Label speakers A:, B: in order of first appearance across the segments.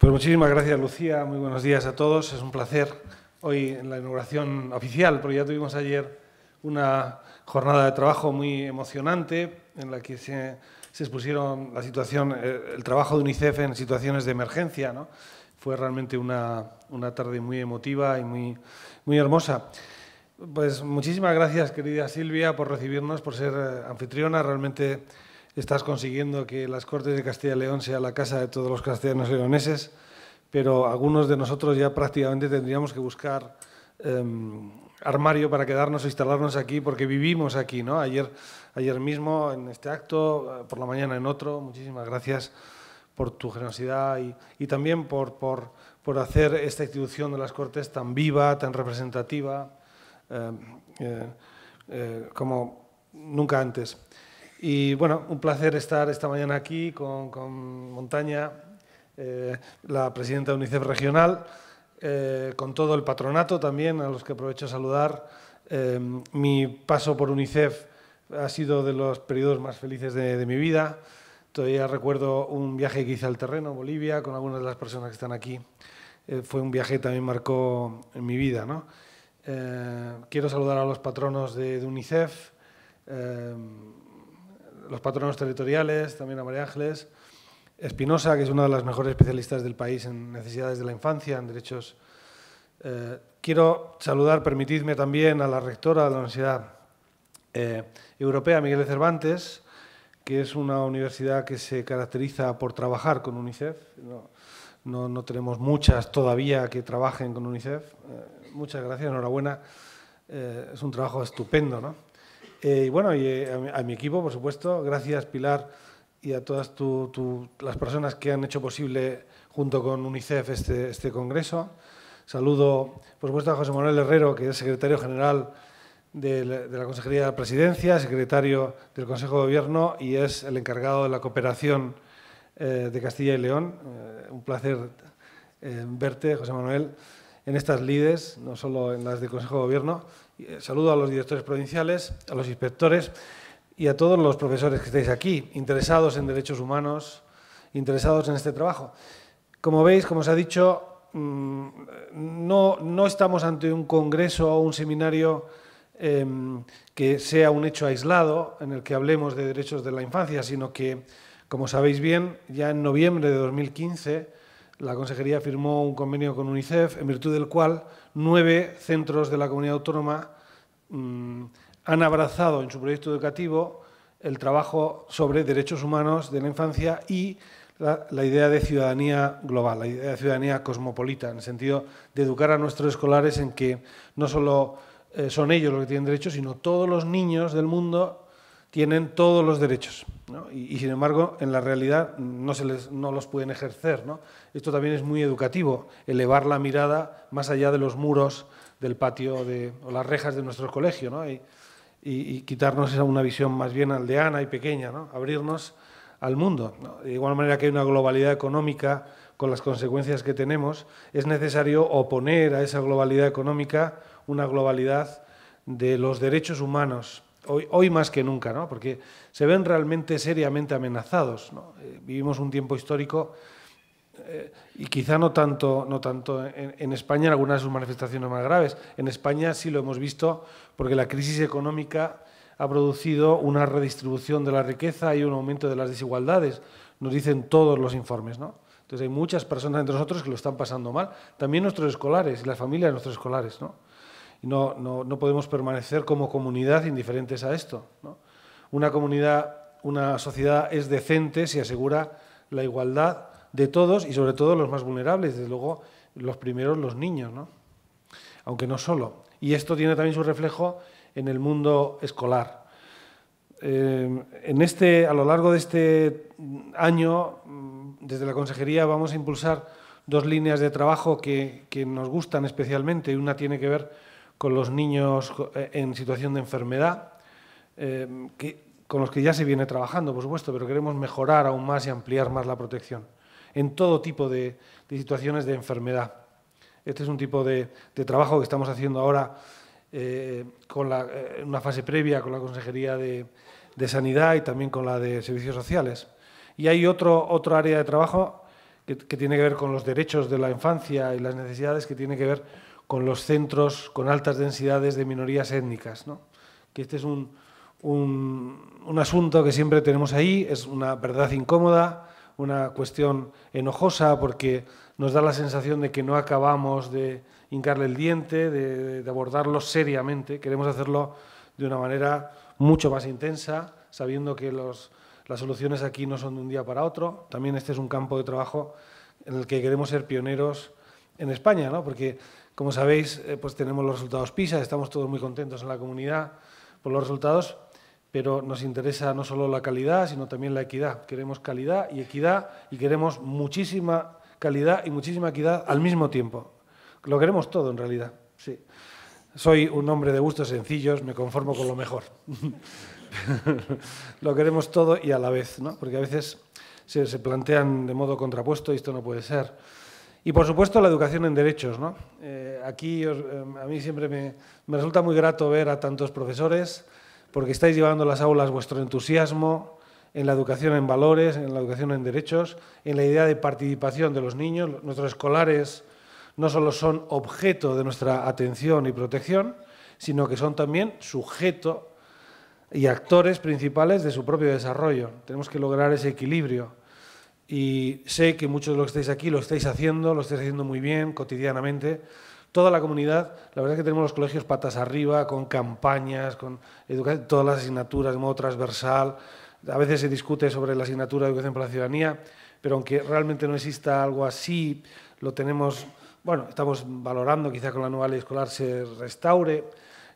A: Pues muchísimas gracias, Lucía. Muy buenos días a todos. Es un placer hoy en la inauguración oficial, porque ya tuvimos ayer una jornada de trabajo muy emocionante en la que se, expusieron la situación, eh, el trabajo de UNICEF en situaciones de emergencia. ¿no? Fue realmente una, tarde muy emotiva y muy, muy hermosa. Pues muchísimas gracias, querida Silvia, por recibirnos, por ser eh, anfitriona. Realmente estás consiguiendo que las Cortes de Castilla y León sea la casa de todos los castellanos leoneses, pero algunos de nosotros ya prácticamente tendríamos que buscar em, armario para quedarnos o instalarnos aquí porque vivimos aquí, ¿no? Ayer, ayer mismo en este acto, eh, por la mañana en otro. Muchísimas gracias por tu generosidad y, también por, por, hacer esta institución de las Cortes tan viva, tan representativa, em, eh, eh, como nunca antes. Y bueno, un placer estar esta mañana aquí con, con Montaña, eh, la presidenta de UNICEF regional, eh, con todo el patronato también, a los que aprovecho a saludar. Eh, mi paso por UNICEF ha sido de los periodos más felices de, mi vida. Todavía recuerdo un viaje que hice al terreno, Bolivia, con algunas de las personas que están aquí. fue un viaje que también marcó en mi vida. ¿no? quiero saludar a los patronos de, de UNICEF los patronos territoriales, también a María Ángeles. Espinosa, que es una de las mejores especialistas del país en necesidades de la infancia, en derechos. Eh, quiero saludar, permitidme también, a la rectora de la Universidad eh, Europea, Miguel Cervantes, que es una universidad que se caracteriza por trabajar con UNICEF. No, tenemos muchas todavía que trabajen con UNICEF. Eh, muchas gracias, enhorabuena. es un trabajo estupendo, ¿no? Eh, y bueno, eh, a, mi, equipo, por supuesto, gracias Pilar y a todas las personas que han hecho posible junto con UNICEF este, este, congreso. Saludo, por supuesto, a José Manuel Herrero, que es secretario general de la, Consejería de la Presidencia, secretario del Consejo de Gobierno y es el encargado de la cooperación eh, de Castilla y León. un placer verte, José Manuel en estas líderes, no solo en las del Consejo de Gobierno. Eh, saludo a los directores provinciales, a los inspectores y a todos los profesores que estáis aquí, interesados en derechos humanos, interesados en este trabajo. Como veis, como os ha dicho, mm, no, estamos ante un congreso o un seminario em, que sea un hecho aislado en el que hablemos de derechos de la infancia, sino que, como sabéis bien, ya en noviembre de 2015 la Consejería firmó un convenio con UNICEF, en virtud del cual nueve centros de la comunidad autónoma mm, han abrazado en su proyecto educativo el trabajo sobre derechos humanos de la infancia y la, idea de ciudadanía global, la idea de ciudadanía cosmopolita, en el sentido de educar a nuestros escolares en que no solo eh, son ellos los que tienen derechos, sino todos los niños del mundo tienen todos los derechos. Y, sin embargo, en la realidad no, se les, los pueden ejercer. Esto también es muy educativo, elevar la mirada más allá de los muros del patio de, o las rejas de nuestro colegio y, quitarnos esa una visión más bien aldeana y pequeña, abrirnos al mundo. De igual manera que hay una globalidad económica con las consecuencias que tenemos, es necesario oponer a esa globalidad económica una globalidad de los derechos humanos, hoy, más que nunca, ¿no? porque se ven realmente seriamente amenazados. Eh, vivimos un tiempo histórico eh, y quizá no tanto, no tanto en, España, en algunas de sus manifestaciones más graves. En España sí lo hemos visto porque la crisis económica ha producido una redistribución de la riqueza y un aumento de las desigualdades, nos dicen todos los informes. ¿no? Entonces hay muchas personas entre nosotros que lo están pasando mal, también nuestros escolares y las familias de nuestros escolares. ¿no? no, no, podemos permanecer como comunidad indiferentes a esto. Una comunidad, una sociedad es decente si asegura la igualdad de todos y sobre todo los más vulnerables, desde luego los primeros, los niños, ¿no? aunque no solo. Y esto tiene también su reflejo en el mundo escolar. Eh, en este, a lo largo de este año, mm, desde la Consejería vamos a impulsar dos líneas de trabajo que, que, nos gustan especialmente. Una tiene que ver con los niños eh, en situación de enfermedad, eh, con los que ya se viene trabajando, por supuesto, pero queremos mejorar aún más y ampliar más la protección en todo tipo de, situaciones de enfermedad. Este es un tipo de, trabajo que estamos haciendo ahora en eh, con una fase previa con la Consejería de, Sanidad y también con la de Servicios Sociales. Y hay otro, otro área de trabajo que tiene que ver con los derechos de la infancia y las necesidades que tiene que ver con los centros con altas densidades de minorías étnicas. ¿no? Que este es un, un, asunto que siempre tenemos ahí, es una verdad incómoda, una cuestión enojosa porque nos da la sensación de que no acabamos de hincarle el diente, de, de, abordarlo seriamente. Queremos hacerlo de una manera mucho más intensa, sabiendo que los, las soluciones aquí no son de un día para otro. También este es un campo de trabajo en el que queremos ser pioneros en España, ¿no? porque como sabéis, eh, pues tenemos los resultados PISA, estamos todos muy contentos en la comunidad por los resultados, pero nos interesa no solo la calidad, sino también la equidad. Queremos calidad y equidad y queremos muchísima calidad y muchísima equidad al mismo tiempo. Lo queremos todo en realidad, sí. Soy un hombre de gustos sencillos, me conformo con lo mejor. lo queremos todo y a la vez, ¿no? Porque a veces se, se plantean de modo contrapuesto y esto no puede ser. Y por supuesto la educación en derechos. ¿no? Eh, aquí eh, a mí siempre me, me, resulta muy grato ver a tantos profesores porque estáis llevando a las aulas vuestro entusiasmo en la educación en valores, en la educación en derechos, en la idea de participación de los niños. Nuestros escolares no solo son objeto de nuestra atención y protección, sino que son también sujeto y actores principales de su propio desarrollo. Tenemos que lograr ese equilibrio y sé que muchos de los que estáis aquí lo estáis haciendo, lo estáis haciendo muy bien cotidianamente. Toda la comunidad, la verdad es que tenemos los colegios patas arriba, con campañas, con todas las asignaturas de modo transversal. A veces se discute sobre la asignatura de educación para la ciudadanía, pero aunque realmente no exista algo así, lo tenemos, bueno, estamos valorando, quizá con la nueva ley escolar se restaure.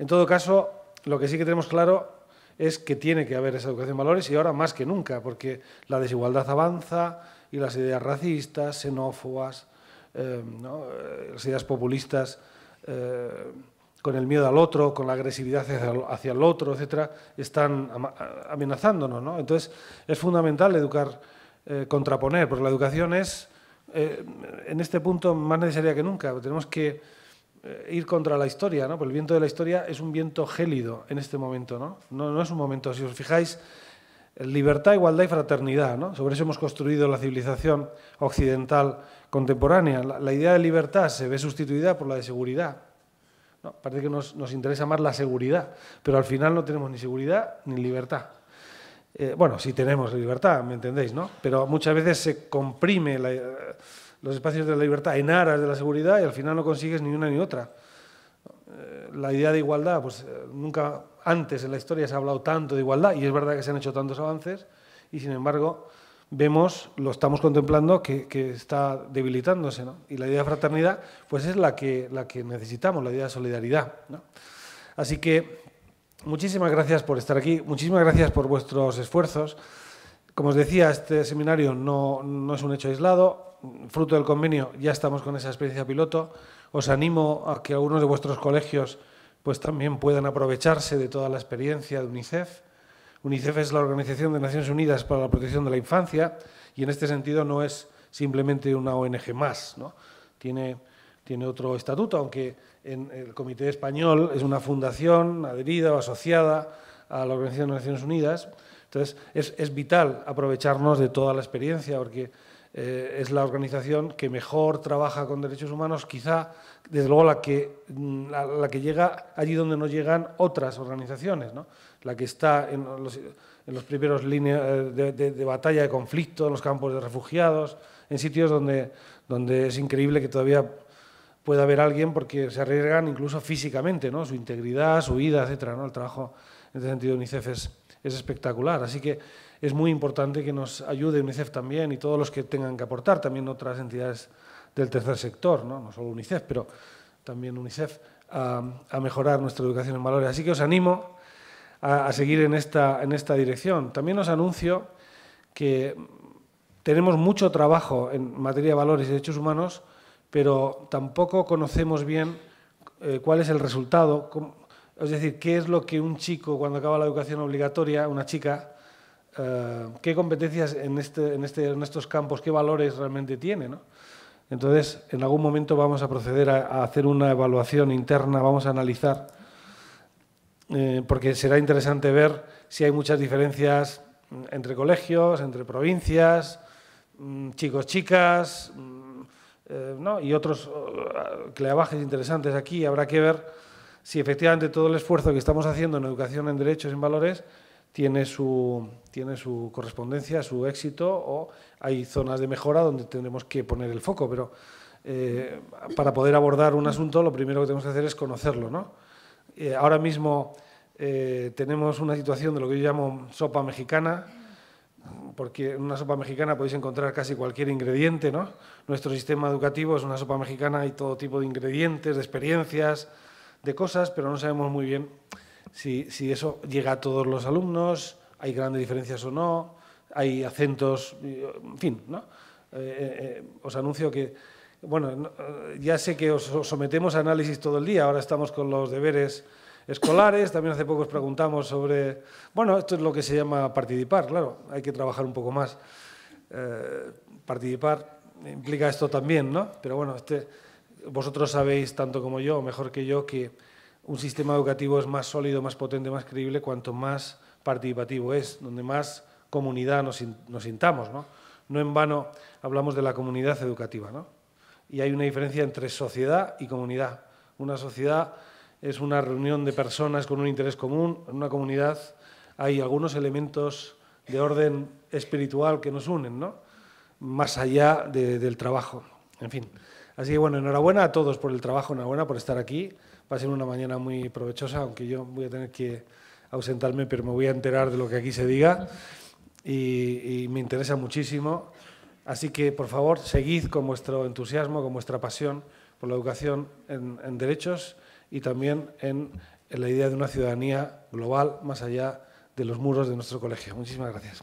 A: En todo caso, lo que sí que tenemos claro es que tiene que haber esa educación en valores y ahora más que nunca, porque la desigualdad avanza y las ideas racistas, xenófobas, eh, eh, las ideas populistas eh, con el miedo al otro, con la agresividad hacia, el otro, etc., están amenazándonos. Entonces es fundamental educar, contraponer, porque la educación es en este punto más necesaria que nunca. Tenemos que eh, ir contra la historia, ¿no? Porque el viento de la historia es un viento gélido en este momento, ¿no? No, es un momento, si os fijáis, libertad, igualdad y fraternidad, Sobre eso hemos construido la civilización occidental contemporánea. La, idea de libertad se ve sustituida por la de seguridad. parece que nos, interesa más la seguridad, pero al final no tenemos ni seguridad ni libertad. Eh, bueno, sí tenemos libertad, ¿me entendéis, no? Pero muchas veces se comprime la eh, los espacios de la libertad en aras de la seguridad y al final no consigues ni una ni otra. Eh, la idea de igualdad, pues eh, nunca antes en la historia se ha hablado tanto de igualdad y es verdad que se han hecho tantos avances y sin embargo vemos, lo estamos contemplando, que, está debilitándose. Y la idea de fraternidad pues es la que, la que necesitamos, la idea de solidaridad. Así que muchísimas gracias por estar aquí, muchísimas gracias por vuestros esfuerzos. Como os decía, este seminario no, no es un hecho aislado, fruto del convenio, ya estamos con esa experiencia piloto. Os animo a que algunos de vuestros colegios pues también puedan aprovecharse de toda la experiencia de UNICEF. UNICEF es la Organización de Naciones Unidas para la Protección de la Infancia y en este sentido no es simplemente una ONG más, ¿no? tiene, tiene otro estatuto, aunque en el Comité Español es una fundación adherida o asociada a la Organización de Naciones Unidas. Entonces es, es vital aprovecharnos de toda la experiencia porque eh, es la organización que mejor trabaja con derechos humanos, quizá desde luego la que, mm, la, que llega allí donde no llegan otras organizaciones, la que está en los, primeros líneas eh, de, batalla de conflicto, en los campos de refugiados, en sitios donde, donde es increíble que todavía pueda haber alguien porque se arriesgan incluso físicamente, ¿no? su integridad, su vida, etc. ¿no? El trabajo en ese sentido de UNICEF es, es espectacular. Así que es muy importante que nos ayude UNICEF también y todos los que tengan que aportar, también otras entidades del tercer sector, no, solo UNICEF, pero también UNICEF, a, mejorar nuestra educación en valores. Así que os animo a, seguir en esta, en esta dirección. También os anuncio que tenemos mucho trabajo en materia de valores y derechos humanos, pero tampoco conocemos bien eh, cuál es el resultado, es decir, qué es lo que un chico cuando acaba la educación obligatoria, una chica, eh, qué competencias en, este, en, este, en, estos campos, qué valores realmente tiene. ¿no? Entonces, en algún momento vamos a proceder a, hacer una evaluación interna, vamos a analizar, eh, porque será interesante ver si hay muchas diferencias entre colegios, entre provincias, mm, chicos, chicas, mm, eh, ¿no? y otros clavajes interesantes aquí. Habrá que ver si efectivamente todo el esfuerzo que estamos haciendo en educación en derechos y en valores tiene su, tiene su correspondencia, su éxito, o hay zonas de mejora donde tendremos que poner el foco, pero eh, para poder abordar un asunto lo primero que tenemos que hacer es conocerlo. ¿no? Eh, ahora mismo eh, tenemos una situación de lo que yo llamo sopa mexicana, porque en una sopa mexicana podéis encontrar casi cualquier ingrediente. ¿no? Nuestro sistema educativo es una sopa mexicana, hay todo tipo de ingredientes, de experiencias, de cosas, pero no sabemos muy bien si, eso llega a todos los alumnos, hay grandes diferencias o no, hay acentos, en fin, ¿no? Eh, eh, eh, os anuncio que, bueno, ya sé que os sometemos a análisis todo el día, ahora estamos con los deberes escolares, también hace poco os preguntamos sobre, bueno, esto es lo que se llama participar, claro, hay que trabajar un poco más. participar implica esto también, ¿no? Pero bueno, este, vosotros sabéis tanto como yo, mejor que yo, que un sistema educativo es más sólido, más potente, más creíble, cuanto más participativo es, donde más comunidad nos, sintamos. ¿no? en vano hablamos de la comunidad educativa. ¿no? Y hay una diferencia entre sociedad y comunidad. Una sociedad es una reunión de personas con un interés común. En una comunidad hay algunos elementos de orden espiritual que nos unen, ¿no? más allá del trabajo. En fin. Así que bueno, enhorabuena a todos por el trabajo, enhorabuena por estar aquí. Va a ser una mañana muy provechosa, aunque yo voy a tener que ausentarme, pero me voy a enterar de lo que aquí se diga y, me interesa muchísimo. Así que, por favor, seguid con vuestro entusiasmo, con vuestra pasión por la educación en, derechos y también en la idea de una ciudadanía global más allá de los muros de nuestro colegio. Muchísimas gracias.